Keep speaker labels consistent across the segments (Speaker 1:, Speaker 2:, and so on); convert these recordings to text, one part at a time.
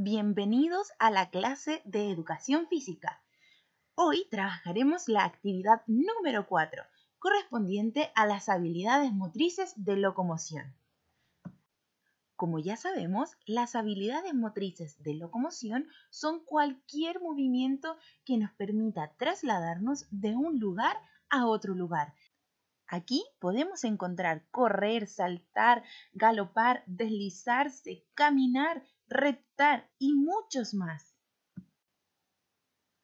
Speaker 1: Bienvenidos a la clase de educación física. Hoy trabajaremos la actividad número 4, correspondiente a las habilidades motrices de locomoción. Como ya sabemos, las habilidades motrices de locomoción son cualquier movimiento que nos permita trasladarnos de un lugar a otro lugar. Aquí podemos encontrar correr, saltar, galopar, deslizarse, caminar, retar y muchos más.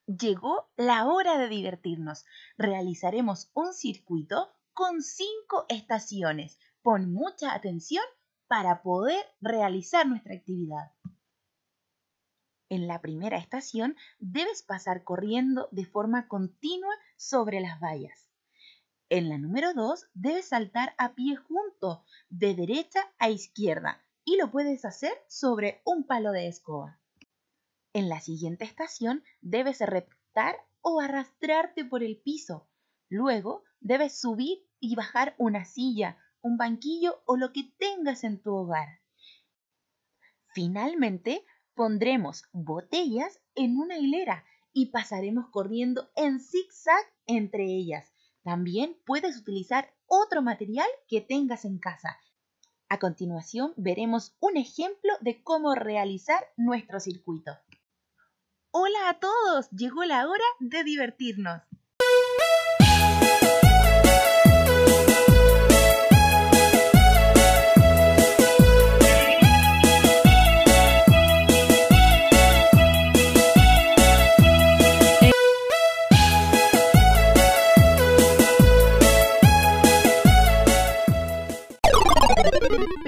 Speaker 1: Llegó la hora de divertirnos. Realizaremos un circuito con cinco estaciones. Pon mucha atención para poder realizar nuestra actividad. En la primera estación debes pasar corriendo de forma continua sobre las vallas. En la número 2 debes saltar a pie junto, de derecha a izquierda, y lo puedes hacer sobre un palo de escoba. En la siguiente estación debes reptar o arrastrarte por el piso. Luego debes subir y bajar una silla, un banquillo o lo que tengas en tu hogar. Finalmente, pondremos botellas en una hilera y pasaremos corriendo en zigzag entre ellas. También puedes utilizar otro material que tengas en casa, a continuación veremos un ejemplo de cómo realizar nuestro circuito. Hola a todos, llegó la hora de divertirnos.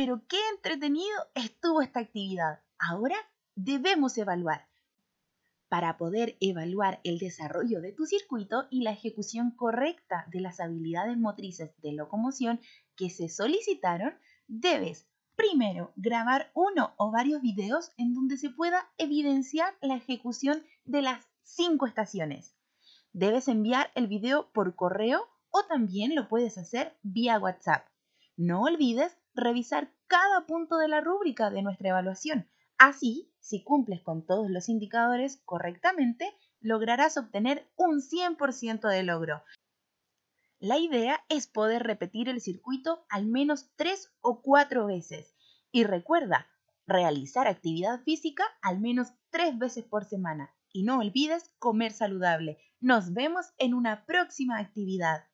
Speaker 1: Pero qué entretenido estuvo esta actividad. Ahora debemos evaluar. Para poder evaluar el desarrollo de tu circuito y la ejecución correcta de las habilidades motrices de locomoción que se solicitaron, debes primero grabar uno o varios videos en donde se pueda evidenciar la ejecución de las cinco estaciones. Debes enviar el video por correo o también lo puedes hacer vía WhatsApp. No olvides revisar cada punto de la rúbrica de nuestra evaluación. Así, si cumples con todos los indicadores correctamente, lograrás obtener un 100% de logro. La idea es poder repetir el circuito al menos tres o cuatro veces. Y recuerda, realizar actividad física al menos tres veces por semana. Y no olvides comer saludable. Nos vemos en una próxima actividad.